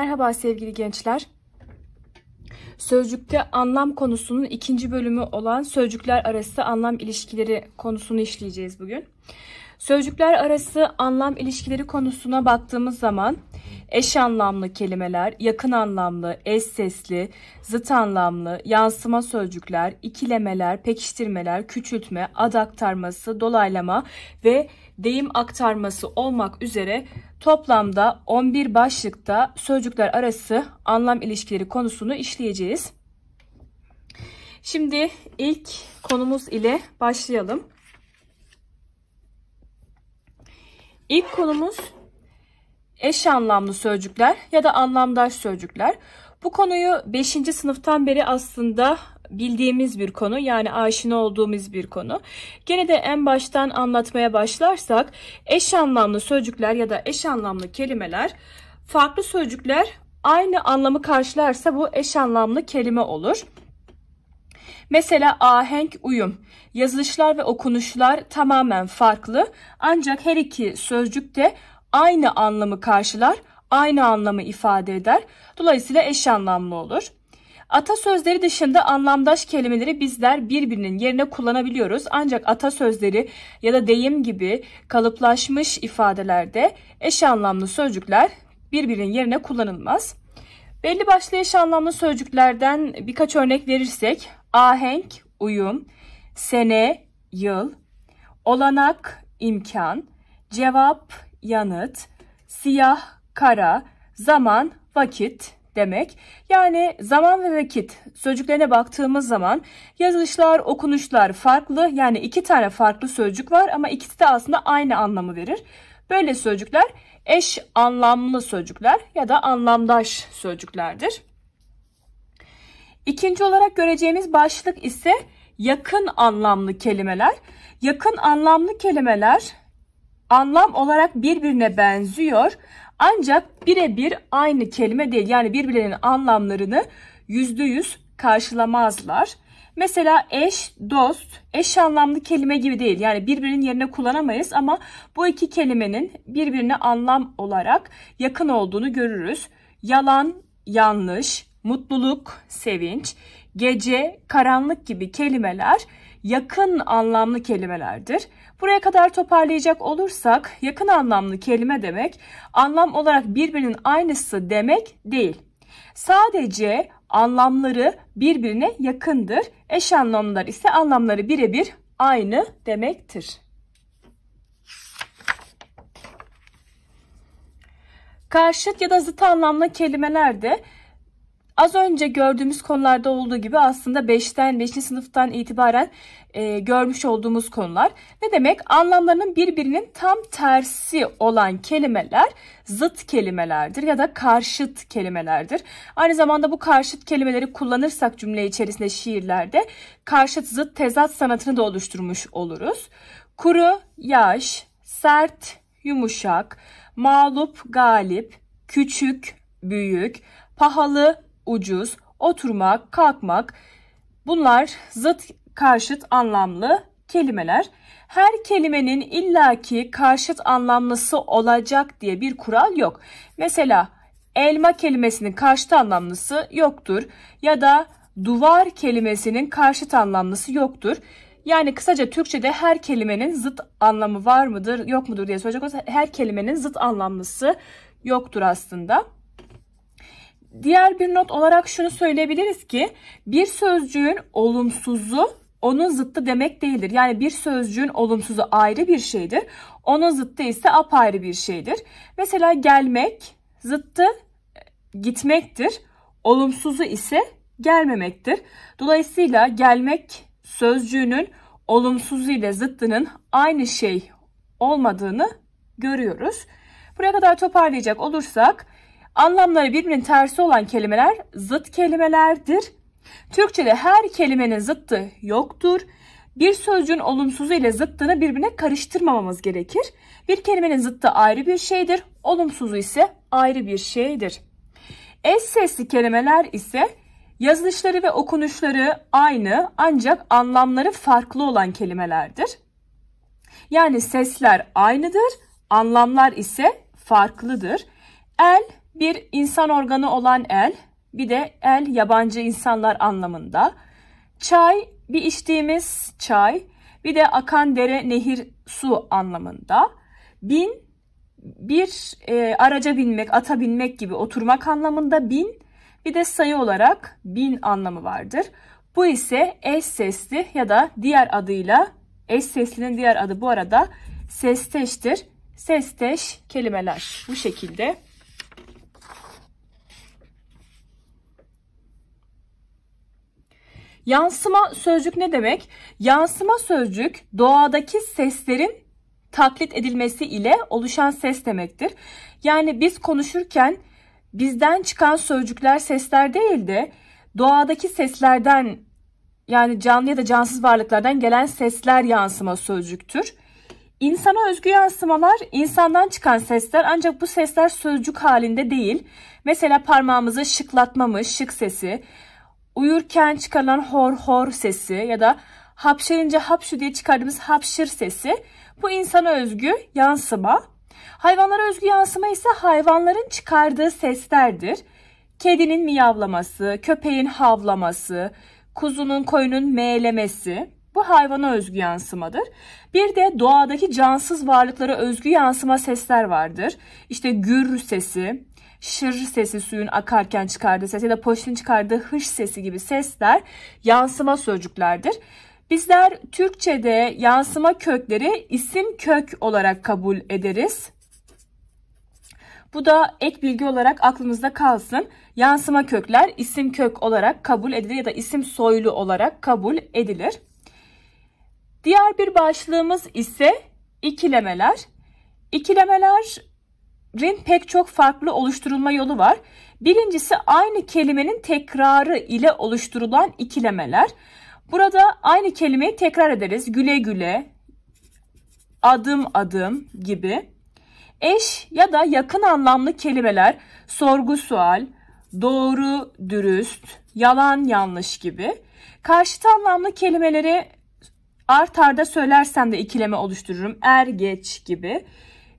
merhaba sevgili gençler. Sözcükte anlam konusunun ikinci bölümü olan sözcükler arası anlam ilişkileri konusunu işleyeceğiz bugün. Sözcükler arası anlam ilişkileri konusuna baktığımız zaman eş anlamlı kelimeler, yakın anlamlı, eş sesli, zıt anlamlı, yansıma sözcükler, ikilemeler, pekiştirmeler, küçültme, ad aktarması, dolaylama ve deyim aktarması olmak üzere toplamda 11 başlıkta sözcükler arası anlam ilişkileri konusunu işleyeceğiz. Şimdi ilk konumuz ile başlayalım. İlk konumuz eş anlamlı sözcükler ya da anlamdaş sözcükler. Bu konuyu 5. sınıftan beri aslında bildiğimiz bir konu yani aşina olduğumuz bir konu. Gene de en baştan anlatmaya başlarsak eş anlamlı sözcükler ya da eş anlamlı kelimeler farklı sözcükler aynı anlamı karşılarsa bu eş anlamlı kelime olur. Mesela ahenk uyum, yazılışlar ve okunuşlar tamamen farklı ancak her iki sözcük de aynı anlamı karşılar, aynı anlamı ifade eder. Dolayısıyla eş anlamlı olur. Atasözleri dışında anlamdaş kelimeleri bizler birbirinin yerine kullanabiliyoruz. Ancak atasözleri ya da deyim gibi kalıplaşmış ifadelerde eş anlamlı sözcükler birbirinin yerine kullanılmaz. Belli başlı eş anlamlı sözcüklerden birkaç örnek verirsek Ahenk, uyum, sene, yıl, olanak, imkan, cevap, yanıt, siyah, kara, zaman, vakit demek. Yani zaman ve vakit sözcüklerine baktığımız zaman yazılışlar, okunuşlar farklı. Yani iki tane farklı sözcük var ama ikisi de aslında aynı anlamı verir. Böyle sözcükler eş anlamlı sözcükler ya da anlamdaş sözcüklerdir. İkinci olarak göreceğimiz başlık ise yakın anlamlı kelimeler. Yakın anlamlı kelimeler anlam olarak birbirine benziyor ancak birebir aynı kelime değil. Yani birbirlerinin anlamlarını yüzde yüz karşılamazlar. Mesela eş, dost, eş anlamlı kelime gibi değil. Yani birbirinin yerine kullanamayız ama bu iki kelimenin birbirine anlam olarak yakın olduğunu görürüz. Yalan, yanlış, mutluluk, sevinç, gece, karanlık gibi kelimeler yakın anlamlı kelimelerdir. Buraya kadar toparlayacak olursak yakın anlamlı kelime demek anlam olarak birbirinin aynısı demek değil. Sadece anlamları birbirine yakındır. Eş anlamlar ise anlamları birebir aynı demektir. Karşıt ya da zıt anlamlı kelimeler de Az önce gördüğümüz konularda olduğu gibi aslında 5'ten 5. sınıftan itibaren e, görmüş olduğumuz konular. Ne demek? Anlamlarının birbirinin tam tersi olan kelimeler zıt kelimelerdir ya da karşıt kelimelerdir. Aynı zamanda bu karşıt kelimeleri kullanırsak cümle içerisinde şiirlerde karşıt zıt tezat sanatını da oluşturmuş oluruz. Kuru, yaş, sert, yumuşak, mağlup, galip, küçük, büyük, pahalı, ucuz, oturmak, kalkmak bunlar zıt karşıt anlamlı kelimeler. Her kelimenin illaki karşıt anlamlısı olacak diye bir kural yok. Mesela elma kelimesinin karşıt anlamlısı yoktur ya da duvar kelimesinin karşıt anlamlısı yoktur. Yani kısaca Türkçe'de her kelimenin zıt anlamı var mıdır yok mudur diye soracak olursak her kelimenin zıt anlamlısı yoktur aslında. Diğer bir not olarak şunu söyleyebiliriz ki bir sözcüğün olumsuzu onun zıttı demek değildir. Yani bir sözcüğün olumsuzu ayrı bir şeydir. Onun zıttı ise apayrı bir şeydir. Mesela gelmek zıttı e, gitmektir. Olumsuzu ise gelmemektir. Dolayısıyla gelmek sözcüğünün olumsuzu ile zıttının aynı şey olmadığını görüyoruz. Buraya kadar toparlayacak olursak Anlamları birbirinin tersi olan kelimeler zıt kelimelerdir. Türkçede her kelimenin zıttı yoktur. Bir sözcüğün olumsuzu ile zıttını birbirine karıştırmamamız gerekir. Bir kelimenin zıttı ayrı bir şeydir, olumsuzu ise ayrı bir şeydir. Es sesli kelimeler ise yazılışları ve okunuşları aynı ancak anlamları farklı olan kelimelerdir. Yani sesler aynıdır, anlamlar ise farklıdır. El, bir insan organı olan el, bir de el yabancı insanlar anlamında. Çay bir içtiğimiz çay, bir de akan dere nehir su anlamında. Bin bir e, araca binmek, ata binmek gibi oturmak anlamında bin, bir de sayı olarak bin anlamı vardır. Bu ise eş sesli ya da diğer adıyla eş seslinin diğer adı bu arada sesteştir. Sesteş kelimeler bu şekilde. Yansıma sözcük ne demek? Yansıma sözcük doğadaki seslerin taklit edilmesi ile oluşan ses demektir. Yani biz konuşurken bizden çıkan sözcükler sesler değil de doğadaki seslerden yani canlı ya da cansız varlıklardan gelen sesler yansıma sözcüktür. İnsana özgü yansımalar insandan çıkan sesler ancak bu sesler sözcük halinde değil. Mesela parmağımızı şıklatmamız şık sesi, uyurken çıkarılan hor hor sesi ya da hapşırınca hapşu diye çıkardığımız hapşır sesi bu insana özgü yansıma. Hayvanlara özgü yansıma ise hayvanların çıkardığı seslerdir. Kedinin miyavlaması, köpeğin havlaması, kuzunun koyunun meylemesi bu hayvana özgü yansımadır. Bir de doğadaki cansız varlıklara özgü yansıma sesler vardır. İşte gür sesi, şır sesi suyun akarken çıkardığı ses ya da poşetin çıkardığı hış sesi gibi sesler yansıma sözcüklerdir. Bizler Türkçe'de yansıma kökleri isim kök olarak kabul ederiz. Bu da ek bilgi olarak aklınızda kalsın. Yansıma kökler isim kök olarak kabul edilir ya da isim soylu olarak kabul edilir. Diğer bir başlığımız ise ikilemeler. İkilemeler Rin pek çok farklı oluşturulma yolu var. Birincisi aynı kelimenin tekrarı ile oluşturulan ikilemeler. Burada aynı kelimeyi tekrar ederiz. Güle güle, adım adım gibi. Eş ya da yakın anlamlı kelimeler sorgu sual, doğru, dürüst, yalan, yanlış gibi. Karşıt anlamlı kelimeleri art arda söylersem de ikileme oluştururum. Er, geç gibi.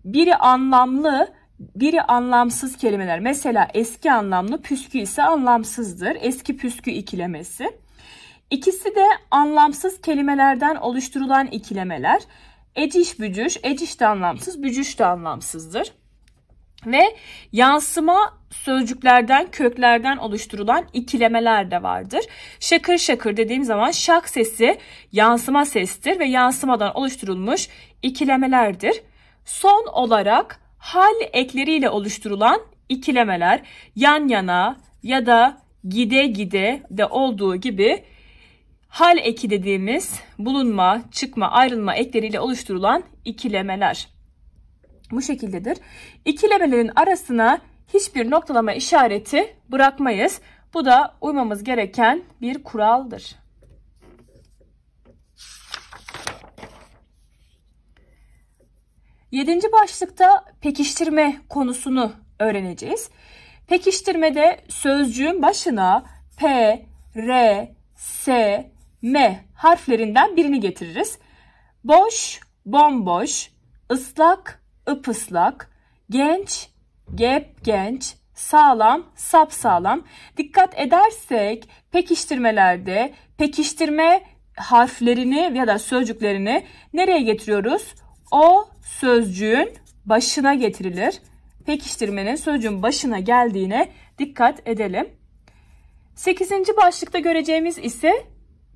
Biri anlamlı, biri anlamsız kelimeler. Mesela eski anlamlı püskü ise anlamsızdır. Eski püskü ikilemesi. İkisi de anlamsız kelimelerden oluşturulan ikilemeler. Eciş bücüş, eciş de anlamsız, bücüş de anlamsızdır. Ve yansıma sözcüklerden, köklerden oluşturulan ikilemeler de vardır. Şakır şakır dediğim zaman şak sesi yansıma sestir ve yansımadan oluşturulmuş ikilemelerdir. Son olarak hal ekleriyle oluşturulan ikilemeler yan yana ya da gide gide de olduğu gibi hal eki dediğimiz bulunma, çıkma, ayrılma ekleriyle oluşturulan ikilemeler. Bu şekildedir. İkilemelerin arasına hiçbir noktalama işareti bırakmayız. Bu da uymamız gereken bir kuraldır. Yedinci başlıkta pekiştirme konusunu öğreneceğiz. Pekiştirmede sözcüğün başına P, R, S, M harflerinden birini getiririz. Boş, bomboş, ıslak, ıpıslak, genç, gep genç, sağlam, sap sağlam. Dikkat edersek pekiştirmelerde pekiştirme harflerini ya da sözcüklerini nereye getiriyoruz? O sözcüğün başına getirilir. Pekiştirmenin sözcüğün başına geldiğine dikkat edelim. 8. başlıkta göreceğimiz ise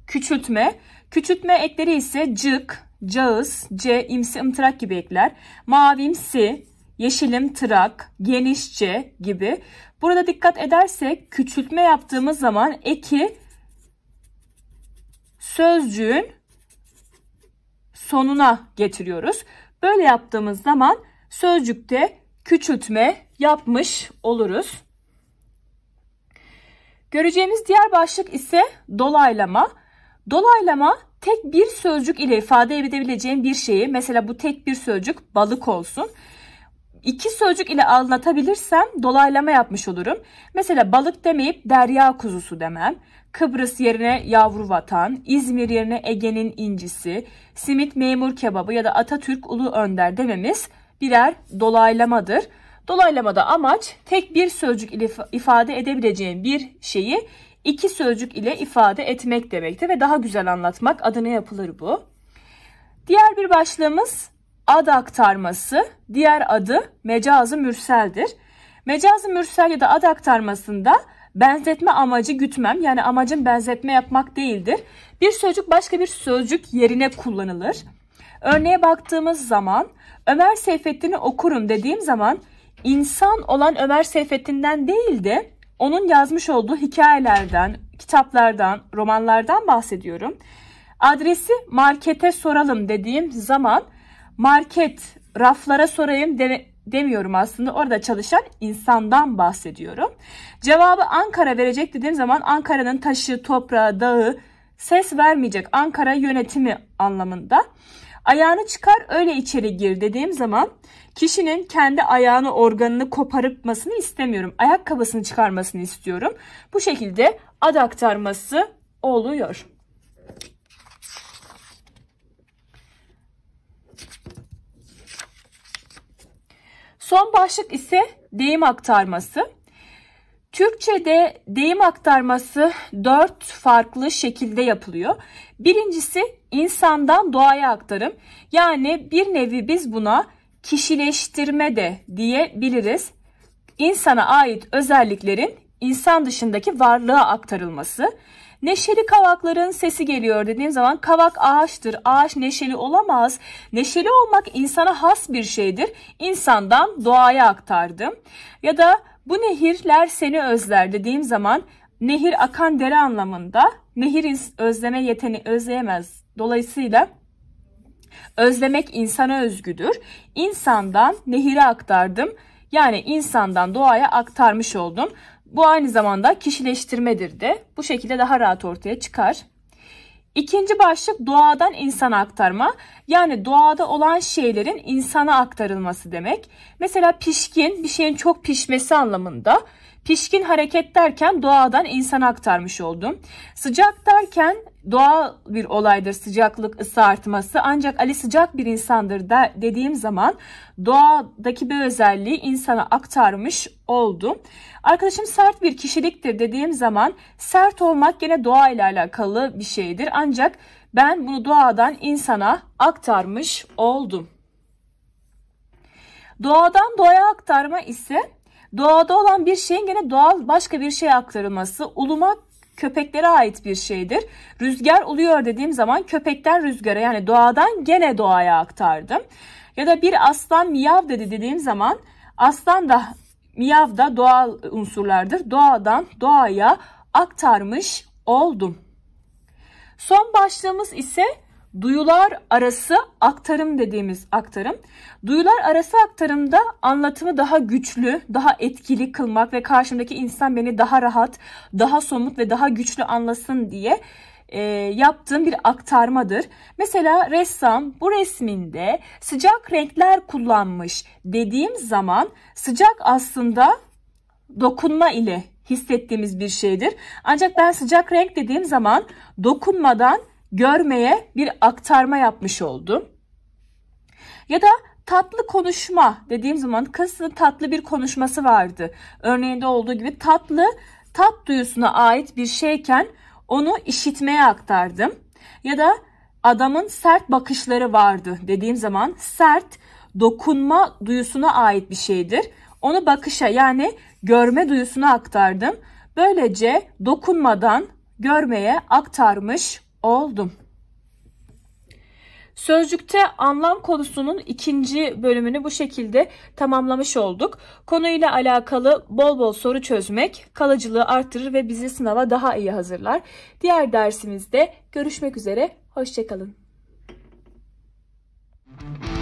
küçültme. Küçültme ekleri ise cık, cağız, c, imsi, ımtırak gibi ekler. Mavimsi, yeşilim, tırak, genişçe gibi. Burada dikkat edersek küçültme yaptığımız zaman eki sözcüğün sonuna getiriyoruz. Böyle yaptığımız zaman sözcükte küçültme yapmış oluruz. Göreceğimiz diğer başlık ise dolaylama. Dolaylama tek bir sözcük ile ifade edebileceğim bir şeyi mesela bu tek bir sözcük balık olsun. İki sözcük ile anlatabilirsem dolaylama yapmış olurum. Mesela balık demeyip derya kuzusu demem Kıbrıs yerine yavru vatan, İzmir yerine Ege'nin incisi, simit memur kebabı ya da Atatürk ulu önder dememiz birer dolaylamadır. Dolaylamada amaç tek bir sözcük ile ifade edebileceğin bir şeyi iki sözcük ile ifade etmek demektir ve daha güzel anlatmak adına yapılır bu. Diğer bir başlığımız ad aktarması, diğer adı mecazi mürseldir. Mecazi mürsel ya da ad aktarmasında Benzetme amacı gütmem yani amacım benzetme yapmak değildir. Bir sözcük başka bir sözcük yerine kullanılır. Örneğe baktığımız zaman Ömer Seyfettin'i okurum dediğim zaman insan olan Ömer Seyfettin'den değil de onun yazmış olduğu hikayelerden, kitaplardan, romanlardan bahsediyorum. Adresi markete soralım dediğim zaman market raflara sorayım de, demiyorum aslında orada çalışan insandan bahsediyorum. Cevabı Ankara verecek dediğim zaman Ankara'nın taşı, toprağı, dağı ses vermeyecek Ankara yönetimi anlamında. Ayağını çıkar öyle içeri gir dediğim zaman kişinin kendi ayağını organını koparıpmasını istemiyorum. Ayakkabısını çıkarmasını istiyorum. Bu şekilde ad aktarması oluyor. Son başlık ise deyim aktarması. Türkçe'de deyim aktarması dört farklı şekilde yapılıyor. Birincisi insandan doğaya aktarım. Yani bir nevi biz buna kişileştirme de diyebiliriz. İnsana ait özelliklerin insan dışındaki varlığa aktarılması. Neşeli kavakların sesi geliyor dediğim zaman kavak ağaçtır. Ağaç neşeli olamaz. Neşeli olmak insana has bir şeydir. İnsandan doğaya aktardım. Ya da bu nehirler seni özler dediğim zaman nehir akan dere anlamında nehir özleme yeteni özleyemez. Dolayısıyla özlemek insana özgüdür. İnsandan nehire aktardım. Yani insandan doğaya aktarmış oldum. Bu aynı zamanda kişileştirmedir de. Bu şekilde daha rahat ortaya çıkar. İkinci başlık doğadan insana aktarma. Yani doğada olan şeylerin insana aktarılması demek. Mesela pişkin bir şeyin çok pişmesi anlamında. Pişkin hareket derken doğadan insana aktarmış oldum. Sıcak derken doğal bir olaydır sıcaklık ısı artması ancak Ali sıcak bir insandır da dediğim zaman doğadaki bir özelliği insana aktarmış oldum. Arkadaşım sert bir kişiliktir dediğim zaman sert olmak gene doğa ile alakalı bir şeydir ancak ben bunu doğadan insana aktarmış oldum. Doğadan doğaya aktarma ise doğada olan bir şeyin gene doğal başka bir şeye aktarılması. Ulumak köpeklere ait bir şeydir. Rüzgar oluyor dediğim zaman köpekten rüzgara yani doğadan gene doğaya aktardım. Ya da bir aslan miyav dedi dediğim zaman aslan da miyav da doğal unsurlardır. Doğadan doğaya aktarmış oldum. Son başlığımız ise duyular arası aktarım dediğimiz aktarım. Duyular arası aktarımda anlatımı daha güçlü, daha etkili kılmak ve karşımdaki insan beni daha rahat, daha somut ve daha güçlü anlasın diye e, yaptığım bir aktarmadır. Mesela ressam bu resminde sıcak renkler kullanmış dediğim zaman sıcak aslında dokunma ile hissettiğimiz bir şeydir. Ancak ben sıcak renk dediğim zaman dokunmadan görmeye bir aktarma yapmış oldum. Ya da tatlı konuşma dediğim zaman kızın tatlı bir konuşması vardı. Örneğinde olduğu gibi tatlı tat duyusuna ait bir şeyken onu işitmeye aktardım. Ya da adamın sert bakışları vardı dediğim zaman sert dokunma duyusuna ait bir şeydir. Onu bakışa yani görme duyusuna aktardım. Böylece dokunmadan görmeye aktarmış oldum. Sözcükte anlam konusunun ikinci bölümünü bu şekilde tamamlamış olduk. Konuyla alakalı bol bol soru çözmek kalıcılığı artırır ve bizi sınava daha iyi hazırlar. Diğer dersimizde görüşmek üzere, hoşçakalın. Müzik